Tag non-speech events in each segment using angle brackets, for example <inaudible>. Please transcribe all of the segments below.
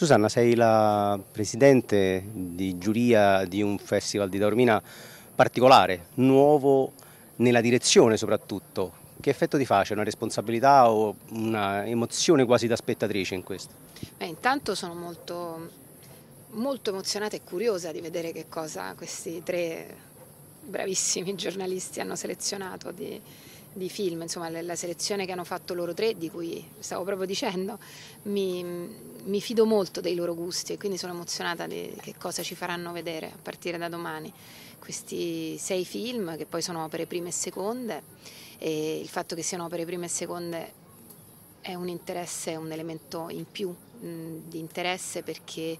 Susanna, sei la presidente di giuria di un festival di Taormina particolare, nuovo nella direzione soprattutto. Che effetto ti fa? C'è una responsabilità o un'emozione quasi da spettatrice in questo? Beh, intanto sono molto, molto emozionata e curiosa di vedere che cosa questi tre bravissimi giornalisti hanno selezionato di, di film, insomma la selezione che hanno fatto loro tre, di cui stavo proprio dicendo, mi, mi fido molto dei loro gusti e quindi sono emozionata di che cosa ci faranno vedere a partire da domani. Questi sei film che poi sono opere prime e seconde e il fatto che siano opere prime e seconde è un interesse, un elemento in più mh, di interesse perché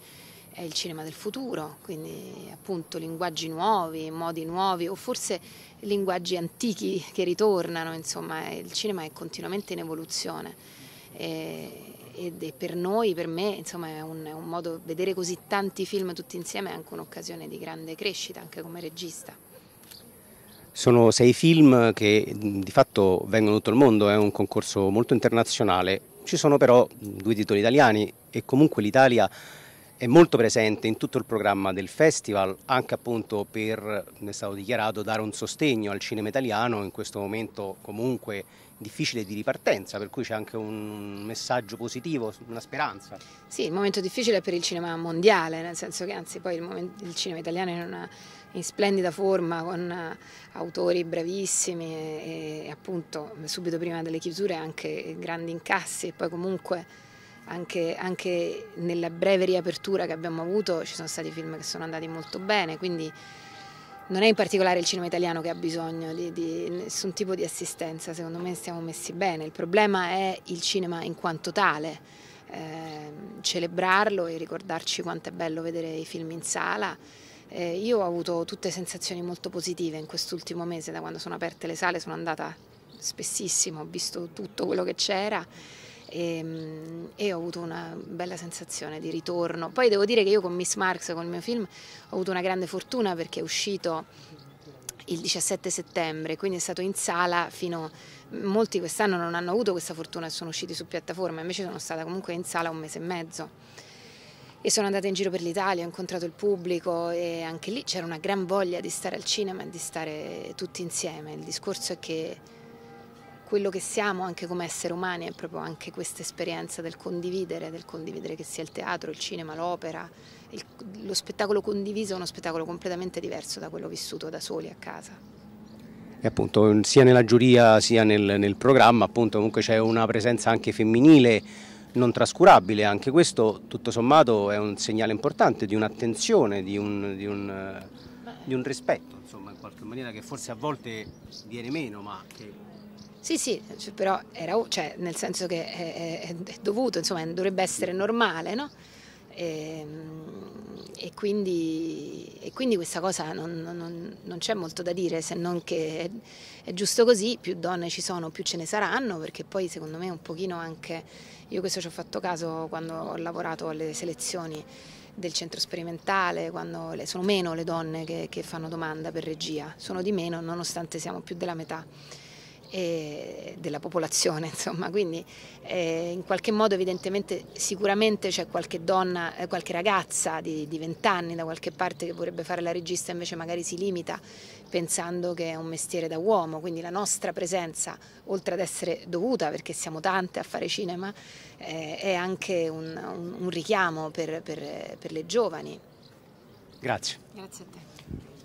è il cinema del futuro, quindi appunto linguaggi nuovi, modi nuovi o forse linguaggi antichi che ritornano, insomma il cinema è continuamente in evoluzione e, ed per noi, per me, insomma è un, è un modo, vedere così tanti film tutti insieme è anche un'occasione di grande crescita anche come regista. Sono sei film che di fatto vengono tutto il mondo, è un concorso molto internazionale, ci sono però due titoli italiani e comunque l'Italia è molto presente in tutto il programma del festival, anche appunto per, come è stato dichiarato, dare un sostegno al cinema italiano in questo momento comunque difficile di ripartenza, per cui c'è anche un messaggio positivo, una speranza. Sì, il momento difficile per il cinema mondiale, nel senso che anzi poi il, momento, il cinema italiano è in, una, in splendida forma, con eh, autori bravissimi e, e appunto subito prima delle chiusure anche grandi incassi e poi comunque anche, anche, nella breve riapertura che abbiamo avuto ci sono stati film che sono andati molto bene, quindi non è in particolare il cinema italiano che ha bisogno di, di nessun tipo di assistenza, secondo me stiamo messi bene, il problema è il cinema in quanto tale. Eh, celebrarlo e ricordarci quanto è bello vedere i film in sala. Eh, io ho avuto tutte sensazioni molto positive in quest'ultimo mese, da quando sono aperte le sale sono andata spessissimo, ho visto tutto quello che c'era e, ehm, e ho avuto una bella sensazione di ritorno. Poi devo dire che io con Miss Marx, con il mio film, ho avuto una grande fortuna perché è uscito il 17 settembre, quindi è stato in sala fino a molti quest'anno non hanno avuto questa fortuna e sono usciti su piattaforma, invece sono stata comunque in sala un mese e mezzo. E sono andata in giro per l'Italia, ho incontrato il pubblico e anche lì c'era una gran voglia di stare al cinema e di stare tutti insieme. Il discorso è che quello che siamo anche come esseri umani è proprio anche questa esperienza del condividere, del condividere che sia il teatro, il cinema, l'opera. Il, lo spettacolo condiviso è uno spettacolo completamente diverso da quello vissuto da soli a casa. E appunto sia nella giuria sia nel, nel programma appunto comunque c'è una presenza anche femminile non trascurabile, anche questo tutto sommato è un segnale importante di un'attenzione, di un, di un, di un rispetto insomma in qualche maniera che forse a volte viene meno ma che sì, sì, però era, cioè, nel senso che è, è, è, dovuto, insomma, dovrebbe essere normale, no? E, ehm, e, quindi, e quindi, questa cosa non, non, non c'è molto da dire se non che è, è, giusto così, più donne ci sono, più ce ne saranno, perché poi secondo me un pochino anche, io questo ci ho fatto caso quando ho lavorato alle selezioni del centro sperimentale, quando le, sono meno le donne che, che fanno domanda per regia, sono di meno nonostante siamo più della metà della popolazione, <laughs> insomma, quindi eh, in qualche modo evidentemente sicuramente c'è qualche donna, eh, qualche ragazza di, di 20 anni da qualche parte che vorrebbe fare la regista invece magari si limita pensando che è un mestiere da uomo, quindi la nostra presenza, oltre ad essere dovuta perché siamo tante a fare cinema, eh, è anche un, un, un richiamo per, per, per le giovani. Grazie. Grazie a te.